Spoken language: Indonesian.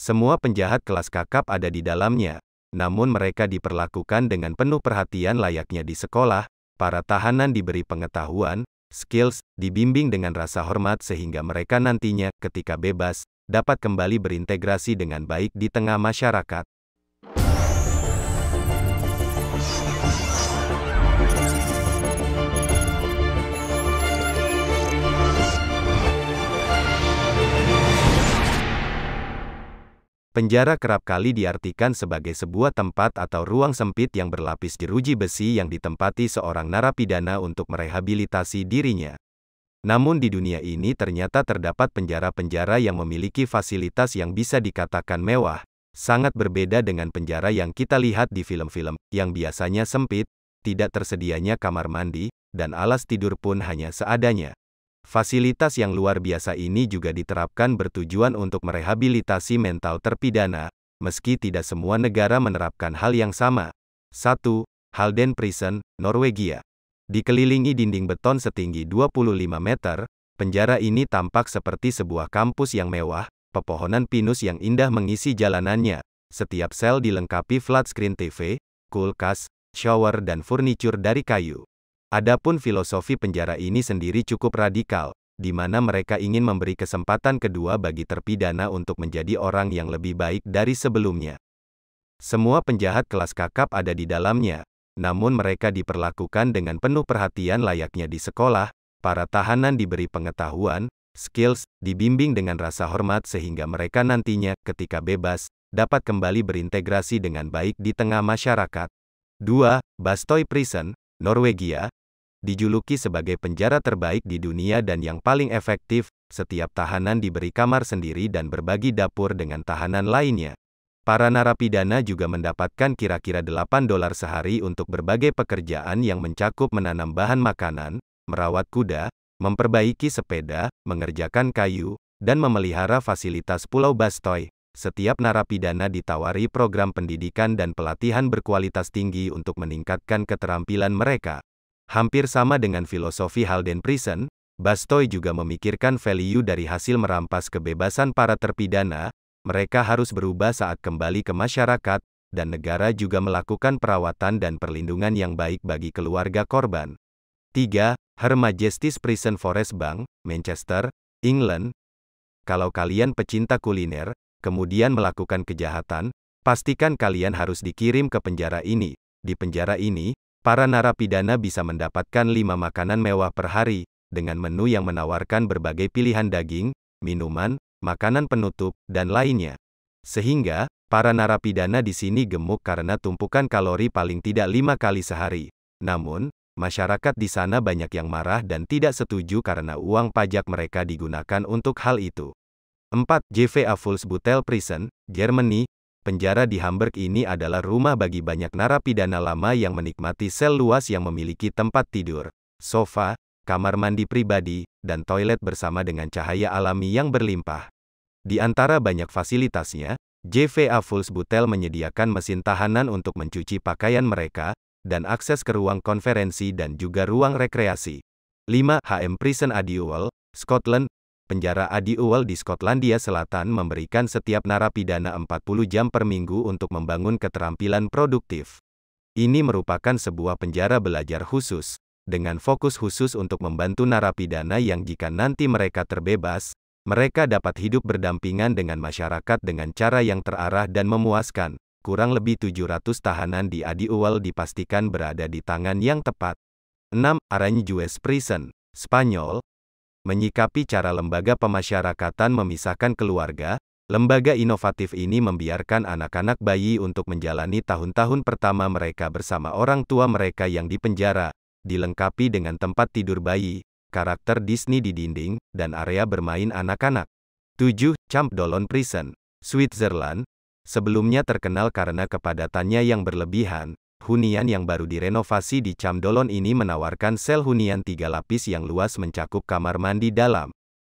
Semua penjahat kelas kakap ada di dalamnya, namun mereka diperlakukan dengan penuh perhatian layaknya di sekolah, para tahanan diberi pengetahuan, skills, dibimbing dengan rasa hormat sehingga mereka nantinya, ketika bebas, dapat kembali berintegrasi dengan baik di tengah masyarakat. Penjara kerap kali diartikan sebagai sebuah tempat atau ruang sempit yang berlapis jeruji besi yang ditempati seorang narapidana untuk merehabilitasi dirinya. Namun di dunia ini ternyata terdapat penjara-penjara yang memiliki fasilitas yang bisa dikatakan mewah, sangat berbeda dengan penjara yang kita lihat di film-film, yang biasanya sempit, tidak tersedianya kamar mandi, dan alas tidur pun hanya seadanya. Fasilitas yang luar biasa ini juga diterapkan bertujuan untuk merehabilitasi mental terpidana, meski tidak semua negara menerapkan hal yang sama. 1. Halden Prison, Norwegia. Dikelilingi dinding beton setinggi 25 meter, penjara ini tampak seperti sebuah kampus yang mewah, pepohonan pinus yang indah mengisi jalanannya. Setiap sel dilengkapi flat screen TV, kulkas, shower dan furniture dari kayu. Adapun filosofi penjara ini sendiri cukup radikal, di mana mereka ingin memberi kesempatan kedua bagi terpidana untuk menjadi orang yang lebih baik dari sebelumnya. Semua penjahat kelas kakap ada di dalamnya, namun mereka diperlakukan dengan penuh perhatian layaknya di sekolah, para tahanan diberi pengetahuan, skills, dibimbing dengan rasa hormat sehingga mereka nantinya, ketika bebas, dapat kembali berintegrasi dengan baik di tengah masyarakat. 2. Bastoy Prison, Norwegia, dijuluki sebagai penjara terbaik di dunia dan yang paling efektif, setiap tahanan diberi kamar sendiri dan berbagi dapur dengan tahanan lainnya. Para narapidana juga mendapatkan kira-kira 8 dolar sehari untuk berbagai pekerjaan yang mencakup menanam bahan makanan, merawat kuda, memperbaiki sepeda, mengerjakan kayu, dan memelihara fasilitas Pulau Bastoy. Setiap narapidana ditawari program pendidikan dan pelatihan berkualitas tinggi untuk meningkatkan keterampilan mereka. Hampir sama dengan filosofi Halden Prison, Bastoy juga memikirkan value dari hasil merampas kebebasan para terpidana, mereka harus berubah saat kembali ke masyarakat, dan negara juga melakukan perawatan dan perlindungan yang baik bagi keluarga korban. 3. Her Majesty's Prison Forest Bank, Manchester, England. Kalau kalian pecinta kuliner, kemudian melakukan kejahatan, pastikan kalian harus dikirim ke penjara ini. Di penjara ini, para narapidana bisa mendapatkan lima makanan mewah per hari, dengan menu yang menawarkan berbagai pilihan daging, minuman, makanan penutup, dan lainnya. Sehingga, para narapidana di sini gemuk karena tumpukan kalori paling tidak lima kali sehari. Namun, masyarakat di sana banyak yang marah dan tidak setuju karena uang pajak mereka digunakan untuk hal itu. 4. JVA Fulls Butel Prison, Germany, penjara di Hamburg ini adalah rumah bagi banyak narapidana lama yang menikmati sel luas yang memiliki tempat tidur, sofa, kamar mandi pribadi, dan toilet bersama dengan cahaya alami yang berlimpah. Di antara banyak fasilitasnya, JVA Butel menyediakan mesin tahanan untuk mencuci pakaian mereka, dan akses ke ruang konferensi dan juga ruang rekreasi. 5. HM Prison Adiwal, Scotland, penjara Adi Uwal di Skotlandia Selatan memberikan setiap narapidana 40 jam per minggu untuk membangun keterampilan produktif. Ini merupakan sebuah penjara belajar khusus, dengan fokus khusus untuk membantu narapidana yang jika nanti mereka terbebas, mereka dapat hidup berdampingan dengan masyarakat dengan cara yang terarah dan memuaskan. Kurang lebih 700 tahanan di Adi Uwal dipastikan berada di tangan yang tepat. 6. Aranjuez Prison, Spanyol, menyikapi cara lembaga pemasyarakatan memisahkan keluarga, lembaga inovatif ini membiarkan anak-anak bayi untuk menjalani tahun-tahun pertama mereka bersama orang tua mereka yang dipenjara, dilengkapi dengan tempat tidur bayi, karakter Disney di dinding, dan area bermain anak-anak. 7. Camp Dolon Prison, Switzerland, sebelumnya terkenal karena kepadatannya yang berlebihan, Hunian yang baru direnovasi di Camdolon ini menawarkan sel hunian tiga lapis yang luas mencakup kamar mandi dalam,